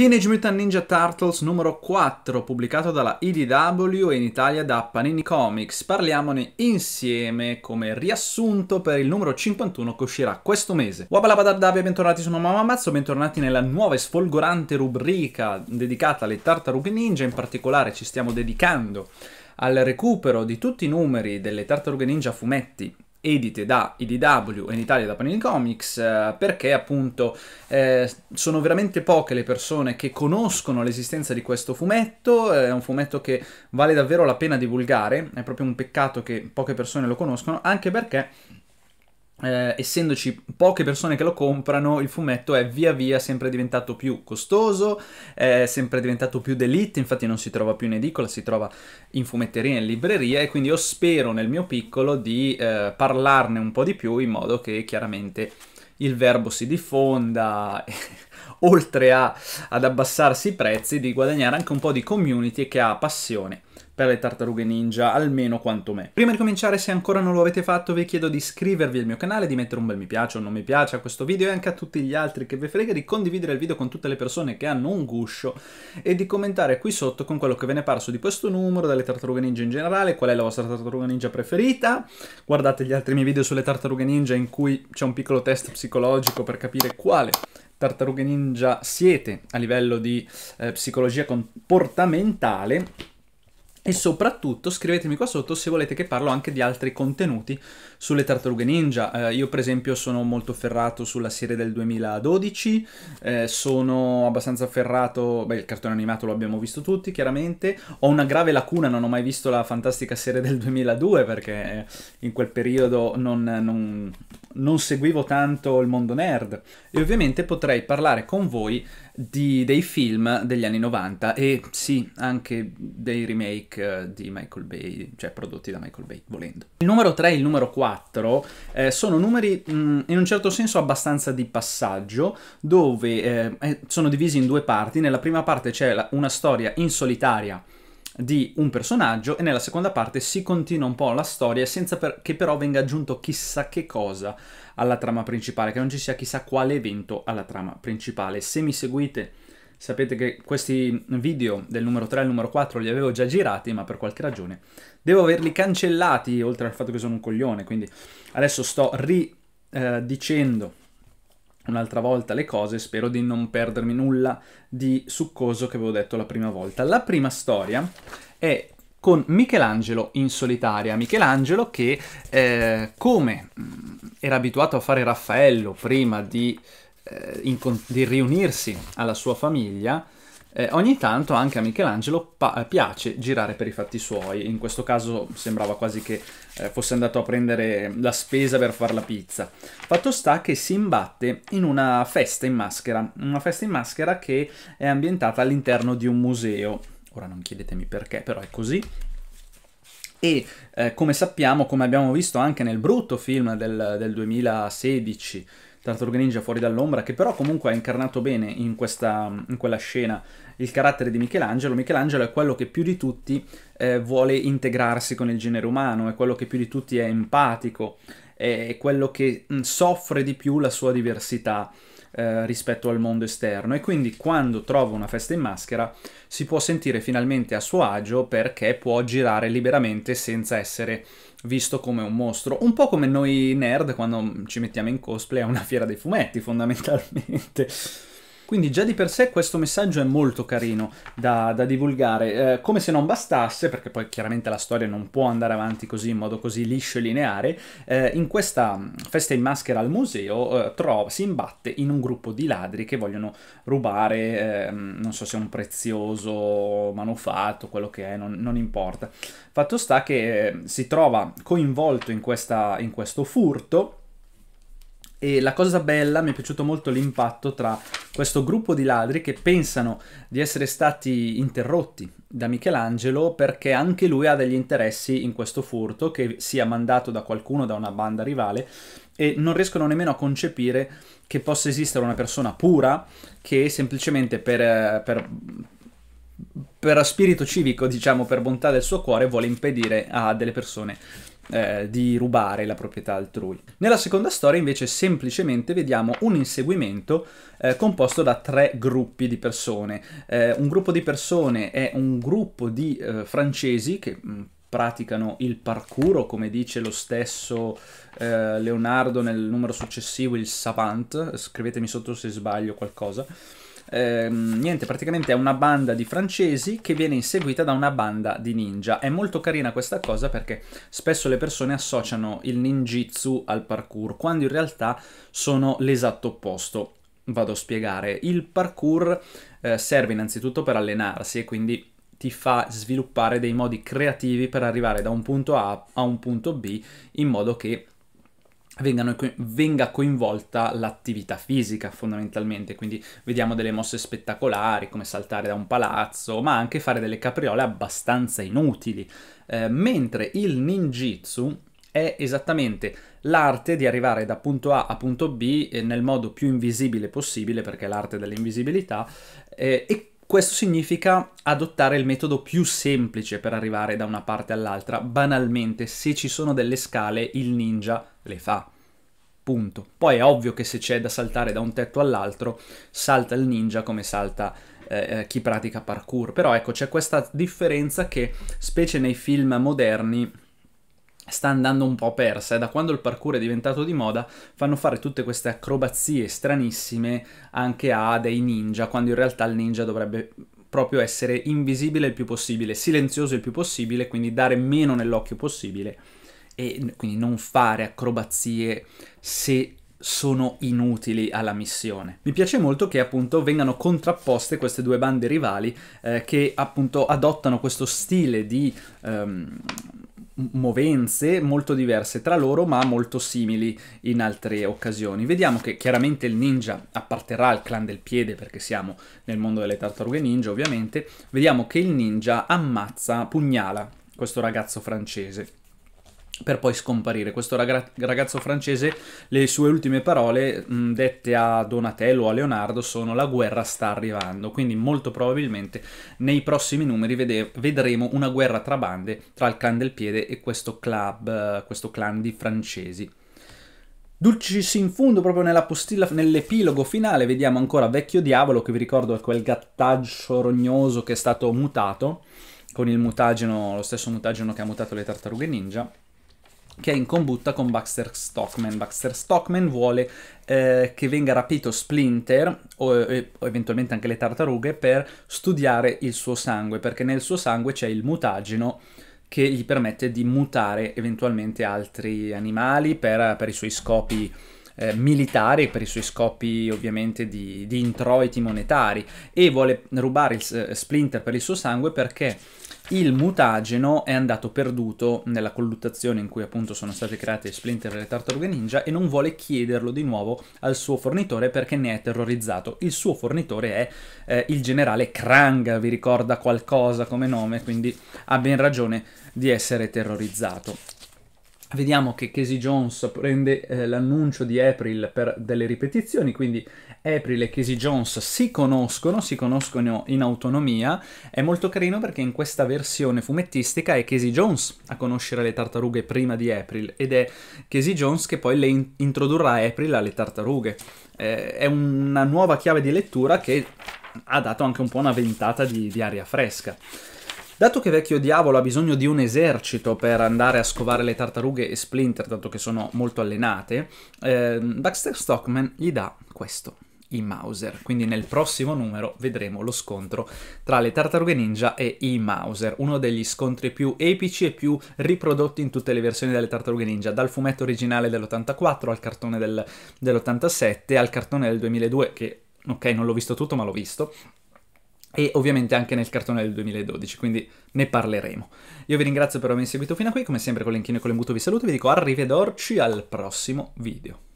Teenage Mutant Ninja Turtles numero 4, pubblicato dalla IDW e in Italia da Panini Comics. Parliamone insieme come riassunto per il numero 51 che uscirà questo mese. e bentornati su Mamma Mazzo, bentornati nella nuova e sfolgorante rubrica dedicata alle tartarughe ninja, in particolare ci stiamo dedicando al recupero di tutti i numeri delle tartarughe ninja fumetti edite da IDW e in Italia da Panini Comics eh, perché appunto eh, sono veramente poche le persone che conoscono l'esistenza di questo fumetto, è un fumetto che vale davvero la pena divulgare, è proprio un peccato che poche persone lo conoscono, anche perché eh, essendoci poche persone che lo comprano, il fumetto è via via sempre diventato più costoso, è sempre diventato più d'elite, infatti non si trova più in edicola, si trova in fumetteria, in libreria e quindi io spero nel mio piccolo di eh, parlarne un po' di più in modo che chiaramente il verbo si diffonda, oltre a, ad abbassarsi i prezzi, di guadagnare anche un po' di community che ha passione per le tartarughe ninja, almeno quanto me. Prima di cominciare, se ancora non lo avete fatto, vi chiedo di iscrivervi al mio canale, di mettere un bel mi piace o non mi piace a questo video e anche a tutti gli altri che vi frega, di condividere il video con tutte le persone che hanno un guscio e di commentare qui sotto con quello che ve ne è parso di questo numero, delle tartarughe ninja in generale, qual è la vostra tartaruga ninja preferita. Guardate gli altri miei video sulle tartarughe ninja in cui c'è un piccolo test psicologico per capire quale tartarughe ninja siete a livello di eh, psicologia comportamentale e soprattutto scrivetemi qua sotto se volete che parlo anche di altri contenuti sulle tartarughe ninja. Eh, io per esempio sono molto ferrato sulla serie del 2012, eh, sono abbastanza ferrato, beh il cartone animato lo abbiamo visto tutti chiaramente, ho una grave lacuna, non ho mai visto la fantastica serie del 2002 perché eh, in quel periodo non, non non seguivo tanto il mondo nerd e ovviamente potrei parlare con voi di, dei film degli anni 90 e sì, anche dei remake eh, di Michael Bay, cioè prodotti da Michael Bay, volendo. Il numero 3 e il numero 4 eh, sono numeri mh, mm, in un certo senso abbastanza di passaggio, dove eh, eh, sono divisi in due parti. Nella prima parte c'è la, una storia in solitaria di un personaggio e nella seconda parte si continua un po' la storia senza per che però venga aggiunto chissà che cosa alla trama principale, che non ci sia chissà quale evento alla trama principale. Se mi seguite sapete che questi video del numero 3 al numero 4 li avevo già girati, ma per qualche ragione devo averli cancellati, oltre al fatto che sono un coglione, quindi adesso sto ridicendo eh, un'altra volta le cose, spero di non perdermi nulla di succoso che avevo detto la prima volta. La prima storia è con Michelangelo in solitaria. Michelangelo che, eh, come mm, era abituato a fare Raffaello prima di, eh, di riunirsi alla sua famiglia, eh, ogni tanto anche a Michelangelo pa- eh, piace girare per i fatti suoi, in questo caso sembrava quasi che eh, fosse andato a prendere la spesa per fare la pizza. Fatto sta che si imbatte in una festa in maschera, una festa in maschera che è ambientata all'interno di un museo. Ora non chiedetemi perché, però è così. E eh, come sappiamo, come abbiamo visto anche nel brutto film del, del 2016, Tartaruga Ninja fuori dall'ombra, che però comunque ha incarnato bene in, questa, in quella scena il carattere di Michelangelo. Michelangelo è quello che più di tutti eh, vuole integrarsi con il genere umano, è quello che più di tutti è empatico, è quello che mm, soffre di più la sua diversità eh, rispetto al mondo esterno e quindi quando trova una festa in maschera si può sentire finalmente a suo agio perché può girare liberamente senza essere visto come un mostro, un po' come noi nerd quando ci mettiamo in cosplay a una fiera dei fumetti fondamentalmente. Quindi già di per sé questo messaggio è molto carino da, da divulgare, eh, come se non bastasse, perché poi chiaramente la storia non può andare avanti così in modo così liscio e lineare, eh, in questa mm, festa in maschera al museo eh, si imbatte in un gruppo di ladri che vogliono rubare, ehm, non so se un prezioso manufatto, quello che è, non, non importa. Fatto sta che ehm, si trova coinvolto in, questa, in questo furto e la cosa bella, mi è piaciuto molto l'impatto tra questo gruppo di ladri che pensano di essere stati interrotti da Michelangelo perché anche lui ha degli interessi in questo furto che sia mandato da qualcuno, da una banda rivale e non riescono nemmeno a concepire che possa esistere una persona pura che semplicemente per, per per spirito civico, diciamo, per bontà del suo cuore, vuole impedire a delle persone eh, di rubare la proprietà altrui. Nella seconda storia invece semplicemente vediamo un inseguimento eh, composto da tre gruppi di persone. Eh, un gruppo di persone è un gruppo di eh, francesi che mm, praticano il parkour o come dice lo stesso eh, Leonardo nel numero successivo il savant, scrivetemi sotto se sbaglio qualcosa. Ehm, niente, praticamente è una banda di francesi che viene inseguita da una banda di ninja. È molto carina questa cosa perché spesso le persone associano il ninjitsu al parkour, quando in realtà sono l'esatto opposto. Vado a spiegare. Il parkour eh, serve innanzitutto per allenarsi e quindi ti fa sviluppare dei modi creativi per arrivare da un punto A a un punto B in modo che venga coinvolta l'attività fisica fondamentalmente, quindi vediamo delle mosse spettacolari come saltare da un palazzo, ma anche fare delle capriole abbastanza inutili, eh, mentre il ninjitsu è esattamente l'arte di arrivare da punto A a punto B eh, nel modo più invisibile possibile, perché è l'arte dell'invisibilità, eh, e questo significa adottare il metodo più semplice per arrivare da una parte all'altra. Banalmente, se ci sono delle scale, il ninja le fa. Punto. Poi è ovvio che se c'è da saltare da un tetto all'altro, salta il ninja come salta eh, eh chi pratica parkour. Però ecco, c'è questa differenza che, specie nei film moderni, sta andando un po' persa e da quando il parkour è diventato di moda fanno fare tutte queste acrobazie stranissime anche a dei ninja, quando in realtà il ninja dovrebbe proprio essere invisibile il più possibile, silenzioso il più possibile, quindi dare meno nell'occhio possibile e quindi non fare acrobazie se sono inutili alla missione. Mi piace molto che appunto vengano contrapposte queste due bande rivali eh, che appunto adottano questo stile di... Um, movenze molto diverse tra loro ma molto simili in altre occasioni. Vediamo che chiaramente il ninja apparterrà al clan del piede perché siamo nel mondo delle tartarughe ninja ovviamente, vediamo che il ninja ammazza, pugnala questo ragazzo francese per poi scomparire. Questo ragazzo francese, le sue ultime parole mh, mm, dette a Donatello o a Leonardo sono la guerra sta arrivando, quindi molto probabilmente nei prossimi numeri vedremo una guerra tra bande, tra il clan del piede e questo club, questo clan di francesi. Dulcis in fondo, proprio nella postilla, nell'epilogo finale, vediamo ancora Vecchio Diavolo, che vi ricordo è quel gattaggio rognoso che è stato mutato, con il mutageno, lo stesso mutageno che ha mutato le tartarughe ninja, che è in combutta con Baxter Stockman. Baxter Stockman vuole eh, che venga rapito Splinter o, o, eventualmente anche le tartarughe per studiare il suo sangue, perché nel suo sangue c'è il mutageno che gli permette di mutare eventualmente altri animali per, per i suoi scopi eh, militari per i suoi scopi ovviamente di, di introiti monetari e vuole rubare il, eh, Splinter per il suo sangue perché il mutageno è andato perduto nella colluttazione in cui appunto sono state create Splinter e le tartarughe ninja e non vuole chiederlo di nuovo al suo fornitore perché ne è terrorizzato. Il suo fornitore è eh, il generale Krang, vi ricorda qualcosa come nome, quindi ha ben ragione di essere terrorizzato. Vediamo che Casey Jones prende eh, l'annuncio di April per delle ripetizioni, quindi April e Casey Jones si conoscono, si conoscono in autonomia. È molto carino perché in questa versione fumettistica è Casey Jones a conoscere le tartarughe prima di April ed è Casey Jones che poi le in introdurrà April alle tartarughe. Eh, è una nuova chiave di lettura che ha dato anche un po' una ventata di, di aria fresca. Dato che Vecchio Diavolo ha bisogno di un esercito per andare a scovare le tartarughe e Splinter, dato che sono molto allenate, eh, Baxter Stockman gli dà questo i Mauser. Quindi nel prossimo numero vedremo lo scontro tra le tartarughe ninja e i Mauser, uno degli scontri più epici e più riprodotti in tutte le versioni delle tartarughe ninja, dal fumetto originale dell'84 al cartone del, dell'87 al cartone del 2002 che ok non l'ho visto tutto ma l'ho visto e ovviamente anche nel cartone del 2012, quindi ne parleremo. Io vi ringrazio per avermi seguito fino a qui, come sempre con l'inchino e con le l'imbuto vi saluto, vi dico arrivederci al prossimo video.